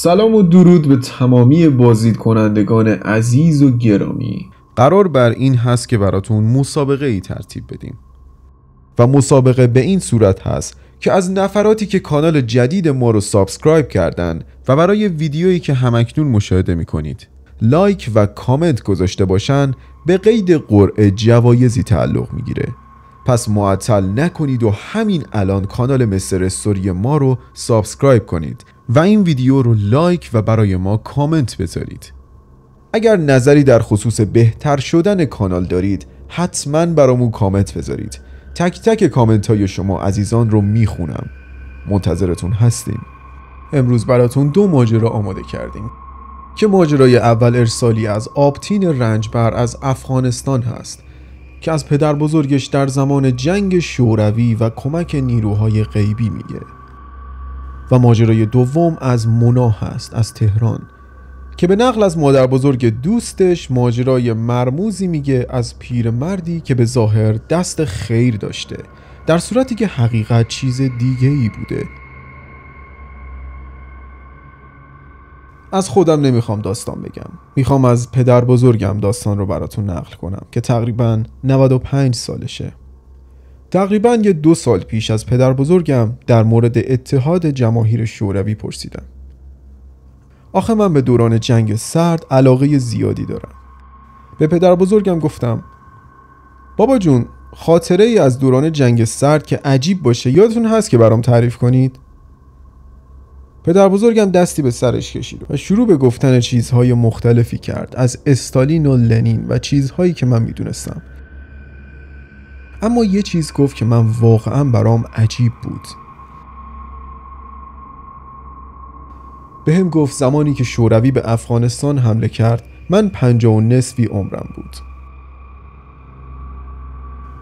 سلام و درود به تمامی بازدید کنندگان عزیز و گرامی قرار بر این هست که براتون مسابقه ای ترتیب بدیم و مسابقه به این صورت هست که از نفراتی که کانال جدید ما رو سابسکرایب کردن و برای ویدیویی که همکنون مشاهده کنید لایک و کامنت گذاشته باشن به قید قرعه جوایزی تعلق میگیره پس معطل نکنید و همین الان کانال مستر استوری ما رو سابسکرایب کنید و این ویدیو رو لایک و برای ما کامنت بذارید اگر نظری در خصوص بهتر شدن کانال دارید حتما برامون کامنت بذارید تک تک کامنت های شما عزیزان رو میخونم منتظرتون هستیم امروز براتون دو ماجرا آماده کردیم که ماجرای اول ارسالی از آبتین رنجبر از افغانستان هست که از پدر بزرگش در زمان جنگ شوروی و کمک نیروهای غیبی میگه و ماجرای دوم از مونا هست از تهران که به نقل از مادر بزرگ دوستش ماجرای مرموزی میگه از پیرمردی که به ظاهر دست خیر داشته در صورتی که حقیقت چیز دیگه ای بوده از خودم نمیخوام داستان بگم میخوام از پدر بزرگم داستان رو براتون نقل کنم که تقریبا 95 سالشه تقریبا یه دو سال پیش از پدر بزرگم در مورد اتحاد جماهیر شوروی پرسیدم آخه من به دوران جنگ سرد علاقه زیادی دارم به پدر بزرگم گفتم بابا جون خاطره ای از دوران جنگ سرد که عجیب باشه یادتون هست که برام تعریف کنید پدر بزرگم دستی به سرش کشید و شروع به گفتن چیزهای مختلفی کرد از استالین و لنین و چیزهایی که من میدونستم اما یه چیز گفت که من واقعا برام عجیب بود به هم گفت زمانی که شوروی به افغانستان حمله کرد من پنجا و نصفی عمرم بود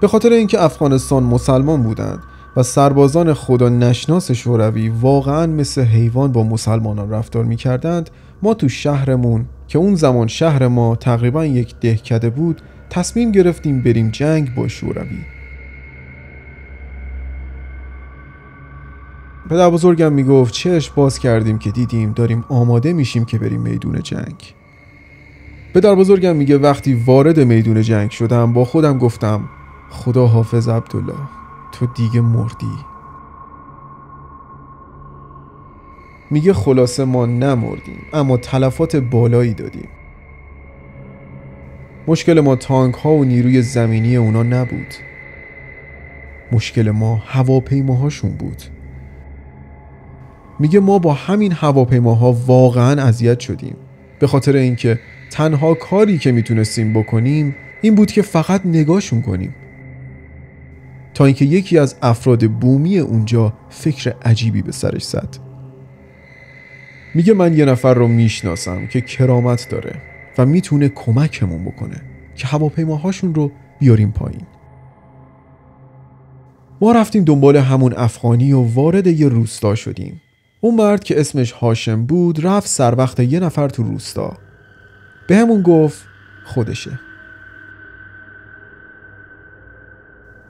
به خاطر اینکه افغانستان مسلمان بودند و سربازان خدا نشناس شوروی واقعا مثل حیوان با مسلمانان رفتار میکردند ما تو شهرمون که اون زمان شهر ما تقریبا یک دهکده بود تصمیم گرفتیم بریم جنگ با شوروی پدر بزرگم میگفت چشم باز کردیم که دیدیم داریم آماده میشیم که بریم میدون جنگ پدر بزرگم میگه وقتی وارد میدون جنگ شدم با خودم گفتم خدا حافظ عبدالله تو دیگه مردی میگه خلاصه ما نمردیم اما تلفات بالایی دادیم مشکل ما تانک ها و نیروی زمینی اونا نبود مشکل ما هواپیماهاشون بود میگه ما با همین هواپیماها واقعا اذیت شدیم به خاطر اینکه تنها کاری که میتونستیم بکنیم این بود که فقط نگاهشون کنیم تا اینکه یکی از افراد بومی اونجا فکر عجیبی به سرش زد میگه من یه نفر رو میشناسم که کرامت داره و میتونه کمکمون بکنه که هواپیماهاشون رو بیاریم پایین ما رفتیم دنبال همون افغانی و وارد یه روستا شدیم اون مرد که اسمش هاشم بود رفت سر وقت یه نفر تو روستا به همون گفت خودشه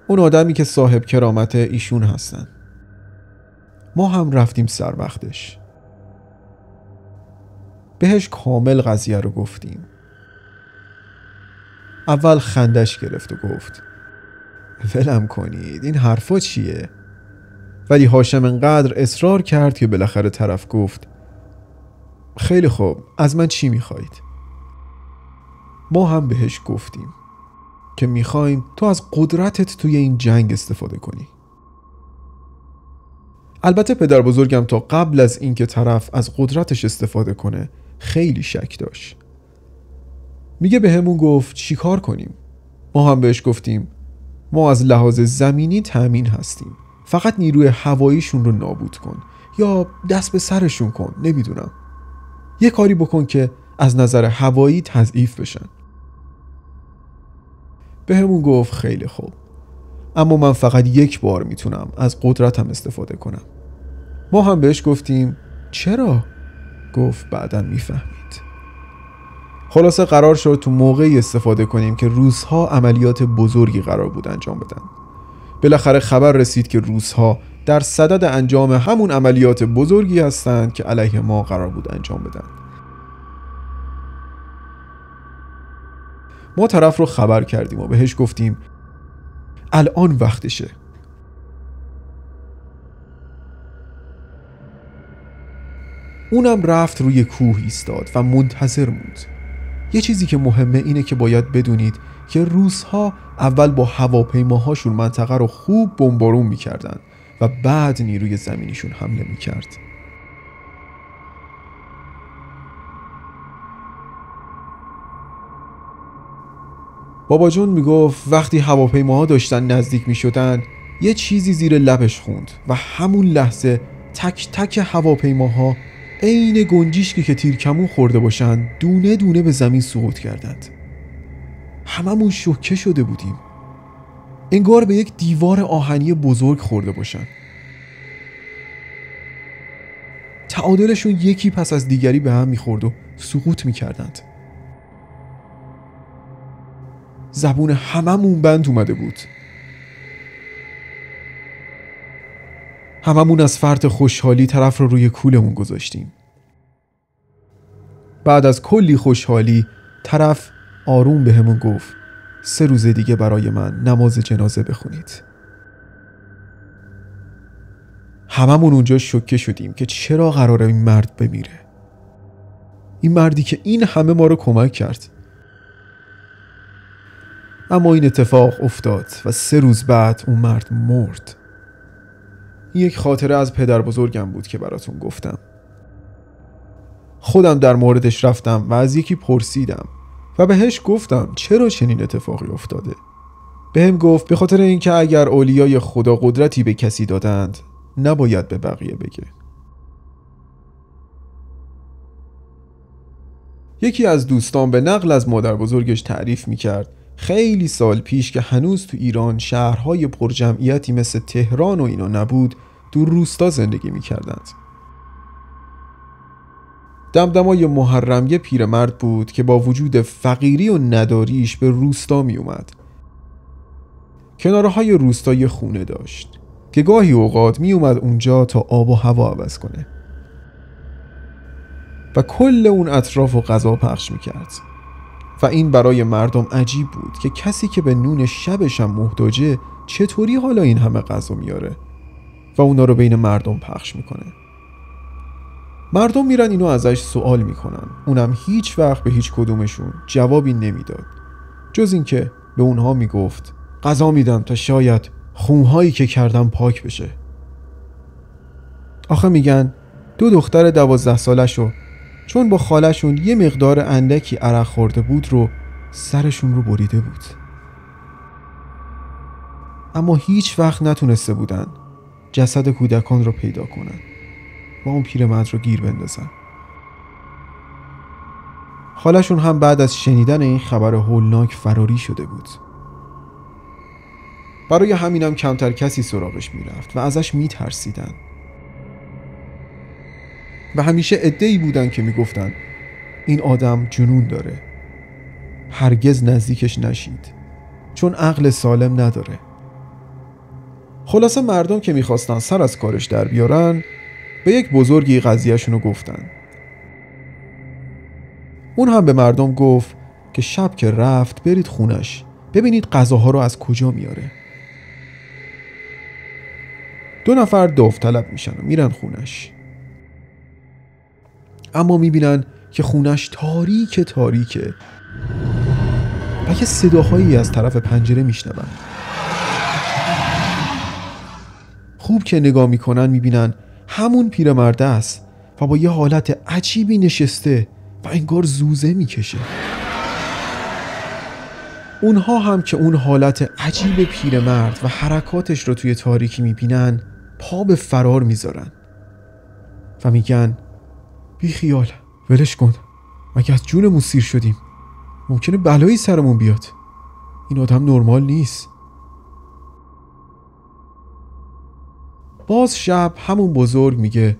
اون آدمی که صاحب کرامت ایشون هستن ما هم رفتیم سر وقتش بهش کامل قضیه رو گفتیم اول خندش گرفت و گفت ولم کنید این حرفا چیه؟ ولی هاشم انقدر اصرار کرد که بالاخره طرف گفت خیلی خوب از من چی میخواید؟ ما هم بهش گفتیم که میخوایم تو از قدرتت توی این جنگ استفاده کنی البته پدر بزرگم تا قبل از اینکه طرف از قدرتش استفاده کنه خیلی شک داشت میگه به همون گفت چیکار کنیم ما هم بهش گفتیم ما از لحاظ زمینی تأمین هستیم فقط نیروی هواییشون رو نابود کن یا دست به سرشون کن نمیدونم یه کاری بکن که از نظر هوایی تضعیف بشن به همون گفت خیلی خوب اما من فقط یک بار میتونم از قدرتم استفاده کنم ما هم بهش گفتیم چرا گفت بعدا میفهمید خلاصه قرار شد تو موقعی استفاده کنیم که روزها عملیات بزرگی قرار بود انجام بدن بالاخره خبر رسید که روزها در صدد انجام همون عملیات بزرگی هستند که علیه ما قرار بود انجام بدن ما طرف رو خبر کردیم و بهش گفتیم الان وقتشه اونم رفت روی کوه ایستاد و منتظر بود یه چیزی که مهمه اینه که باید بدونید که روزها اول با هواپیماهاشون منطقه رو خوب بمبارون میکردن و بعد نیروی زمینیشون حمله میکرد بابا جون میگفت وقتی هواپیماها داشتن نزدیک میشدن یه چیزی زیر لبش خوند و همون لحظه تک تک هواپیماها عین گنجیشکی که تیرکمون خورده باشن دونه دونه به زمین سقوط کردند هممون شوکه شده بودیم انگار به یک دیوار آهنی بزرگ خورده باشن تعادلشون یکی پس از دیگری به هم میخورد و سقوط میکردند زبون هممون بند اومده بود هممون از فرط خوشحالی طرف رو روی کولمون گذاشتیم بعد از کلی خوشحالی طرف آروم به همون گفت سه روز دیگه برای من نماز جنازه بخونید هممون اونجا شوکه شدیم که چرا قراره این مرد بمیره این مردی که این همه ما رو کمک کرد اما این اتفاق افتاد و سه روز بعد اون مرد مرد یک خاطره از پدر بزرگم بود که براتون گفتم خودم در موردش رفتم و از یکی پرسیدم و بهش گفتم چرا چنین اتفاقی افتاده بهم گفت به خاطر اینکه اگر اولیای خدا قدرتی به کسی دادند نباید به بقیه بگه یکی از دوستان به نقل از مادر بزرگش تعریف میکرد خیلی سال پیش که هنوز تو ایران شهرهای پرجمعیتی مثل تهران و اینا نبود تو روستا زندگی میکردند دمدمای محرم یه پیرمرد بود که با وجود فقیری و نداریش به روستا می اومد کنارهای روستا خونه داشت که گاهی اوقات می اومد اونجا تا آب و هوا عوض کنه و کل اون اطراف و غذا پخش می کرد و این برای مردم عجیب بود که کسی که به نون شبشم هم محتاجه چطوری حالا این همه غذا میاره و اونا رو بین مردم پخش میکنه مردم میرن اینو ازش سوال میکنن اونم هیچ وقت به هیچ کدومشون جوابی نمیداد جز اینکه به اونها میگفت غذا میدم تا شاید خونهایی که کردم پاک بشه آخه میگن دو دختر دوازده سالش رو چون با خالشون یه مقدار اندکی عرق خورده بود رو سرشون رو بریده بود اما هیچ وقت نتونسته بودن جسد کودکان رو پیدا کنن با اون پیرمرد رو گیر بندازن خالشون هم بعد از شنیدن این خبر هولناک فراری شده بود برای همینم کمتر کسی سراغش میرفت و ازش میترسیدن و همیشه ای بودن که میگفتن این آدم جنون داره هرگز نزدیکش نشید چون عقل سالم نداره خلاصه مردم که میخواستن سر از کارش در بیارن به یک بزرگی قضیهشون رو گفتن اون هم به مردم گفت که شب که رفت برید خونش ببینید غذاها رو از کجا میاره دو نفر داوطلب میشن و میرن خونش اما میبینن که خونش تاریک تاریکه و یه صداهایی از طرف پنجره میشنون خوب که نگاه میکنن میبینن همون پیرمرد است و با یه حالت عجیبی نشسته و انگار زوزه میکشه اونها هم که اون حالت عجیب پیرمرد و حرکاتش رو توی تاریکی میبینن پا به فرار میذارن و میگن بی خیال ولش کن مگه از جونمون سیر شدیم ممکنه بلایی سرمون بیاد این آدم نرمال نیست باز شب همون بزرگ میگه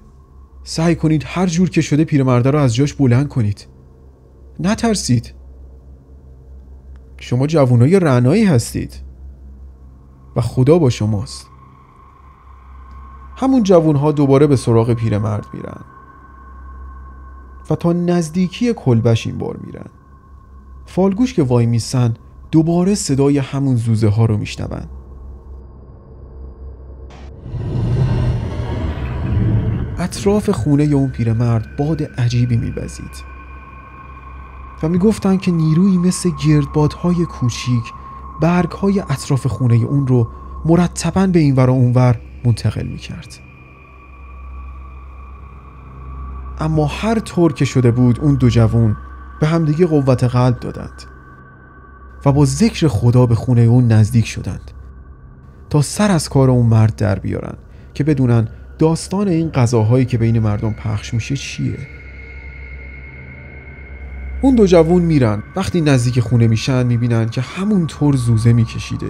سعی کنید هر جور که شده پیرمرده رو از جاش بلند کنید نترسید شما جوانای رنایی هستید و خدا با شماست همون جوانها دوباره به سراغ پیرمرد میرند و تا نزدیکی کلبش این بار میرن فالگوش که وای میسن دوباره صدای همون زوزه ها رو میشنوند اطراف خونه ی اون پیرمرد باد عجیبی میبزید و میگفتند که نیرویی مثل گردبادهای کوچیک برگهای اطراف خونه اون رو مرتبا به این ور و اونور منتقل میکرد اما هر طور که شده بود اون دو جوون به همدیگه قوت قلب دادند و با ذکر خدا به خونه اون نزدیک شدند تا سر از کار اون مرد در بیارن که بدونن داستان این غذاهایی که بین مردم پخش میشه چیه اون دو جوون میرن وقتی نزدیک خونه میشن میبینن که همون طور زوزه میکشیده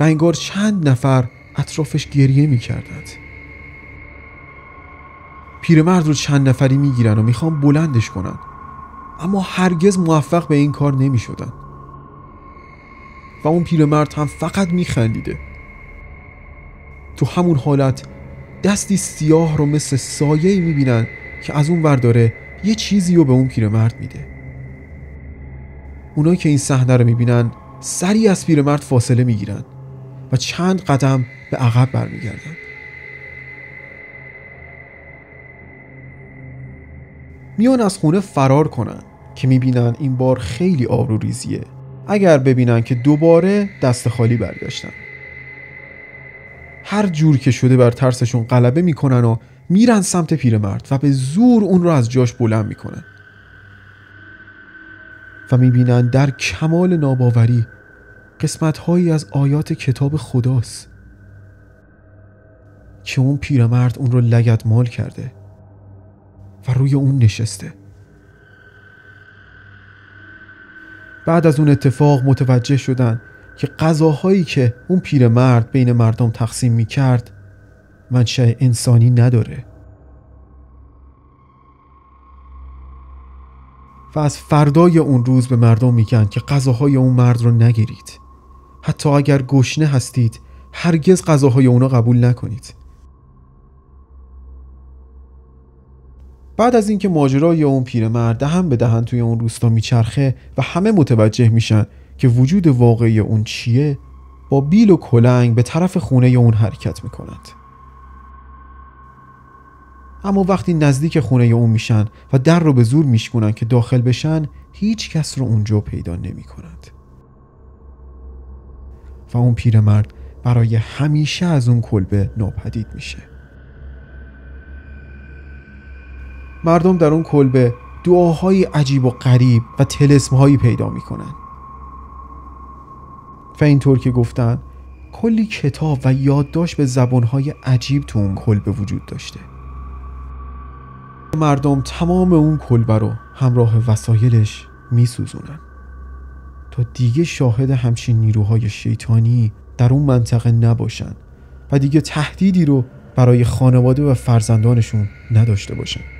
و انگار چند نفر اطرافش گریه میکردند پیرمرد رو چند نفری میگیرن و میخوان بلندش کنن اما هرگز موفق به این کار نمیشدن و اون پیرمرد هم فقط میخندیده تو همون حالت دستی سیاه رو مثل سایه ای میبینن که از اون داره یه چیزی رو به اون پیرمرد میده اونایی که این صحنه رو میبینن سری از پیرمرد فاصله میگیرن و چند قدم به عقب برمیگردن میان از خونه فرار کنن که میبینن این بار خیلی ریزیه اگر ببینن که دوباره دست خالی برگشتن هر جور که شده بر ترسشون غلبه میکنن و میرن سمت پیرمرد و به زور اون رو از جاش بلند میکنن و میبینن در کمال ناباوری قسمت هایی از آیات کتاب خداست که اون پیرمرد اون رو لگت مال کرده و روی اون نشسته بعد از اون اتفاق متوجه شدن که غذاهایی که اون پیرمرد بین مردم تقسیم می کرد منشه انسانی نداره و از فردای اون روز به مردم میگن که غذاهای اون مرد رو نگیرید حتی اگر گشنه هستید هرگز غذاهای اونا قبول نکنید بعد از اینکه ماجرای اون پیرمرد دهن به دهن توی اون روستا میچرخه و همه متوجه میشن که وجود واقعی اون چیه با بیل و کلنگ به طرف خونه اون حرکت میکنند اما وقتی نزدیک خونه اون میشن و در رو به زور میشکنن که داخل بشن هیچ کس رو اونجا پیدا نمیکنند و اون پیرمرد برای همیشه از اون کلبه ناپدید میشه مردم در اون کلبه دعاهای عجیب و غریب و تلسمهایی پیدا میکنن و اینطور که گفتن کلی کتاب و یادداشت به زبانهای عجیب تو اون کلبه وجود داشته مردم تمام اون کلبه رو همراه وسایلش میسوزونن تا دیگه شاهد همچین نیروهای شیطانی در اون منطقه نباشن و دیگه تهدیدی رو برای خانواده و فرزندانشون نداشته باشن